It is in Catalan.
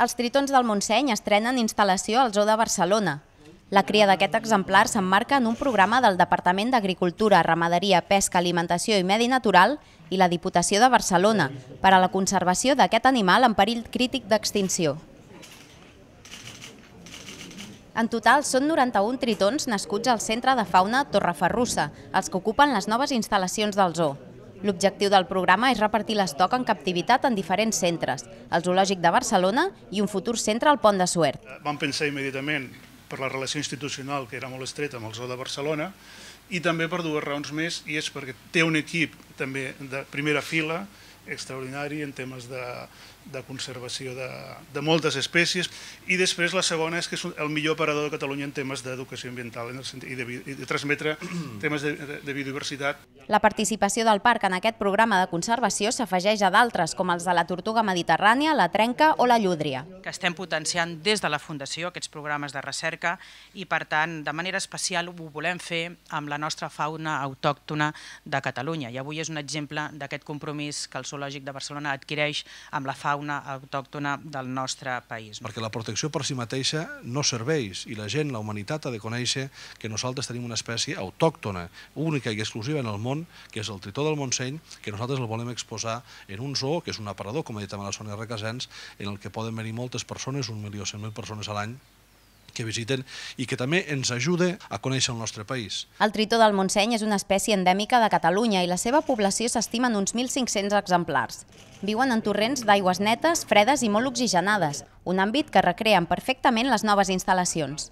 els tritons del Montseny estrenen instal·lació al Zoo de Barcelona. La cria d'aquest exemplar s'emmarca en un programa del Departament d'Agricultura, Ramaderia, Pesca, Alimentació i Medi Natural i la Diputació de Barcelona per a la conservació d'aquest animal en perill crític d'extinció. En total, són 91 tritons nascuts al Centre de Fauna Torreferrussa, els que ocupen les noves instal·lacions del zoo. L'objectiu del programa és repartir l'estoc en captivitat en diferents centres, el Zoològic de Barcelona i un futur centre al Pont de Suert. Eh, vam pensar immediatament per la relació institucional que era molt estreta amb el Zoo de Barcelona i també per dues raons més, i és perquè té un equip també de primera fila extraordinari en temes de, de conservació de, de moltes espècies i després la segona és que és el millor parador de Catalunya en temes d'educació ambiental en el sentit, i, de, i de transmetre temes de, de, de biodiversitat. La participació del parc en aquest programa de conservació s'afegeix a d'altres com els de la tortuga mediterrània, la trenca o la llúdria. Que estem potenciant des de la Fundació aquests programes de recerca i per tant de manera especial ho volem fer amb la nostra fauna autòctona de Catalunya i avui és un exemple d'aquest compromís que el Sol Zoològic de Barcelona adquireix amb la fauna autòctona del nostre país. Perquè la protecció per si mateixa no serveix i la gent, la humanitat, ha de conèixer que nosaltres tenim una espècie autòctona, única i exclusiva en el món, que és el tritó del Montseny, que nosaltres el volem exposar en un zoo, que és un aparador, com ha dit també la Sònia Recasens, en el que poden venir moltes persones, un milió cent mil persones a l'any, que visiten i que també ens ajuda a conèixer el nostre país. El tritó del Montseny és una espècie endèmica de Catalunya i la seva població s'estima en uns 1.500 exemplars. Viuen en torrents d'aigües netes, fredes i molt oxigenades, un àmbit que recreen perfectament les noves instal·lacions.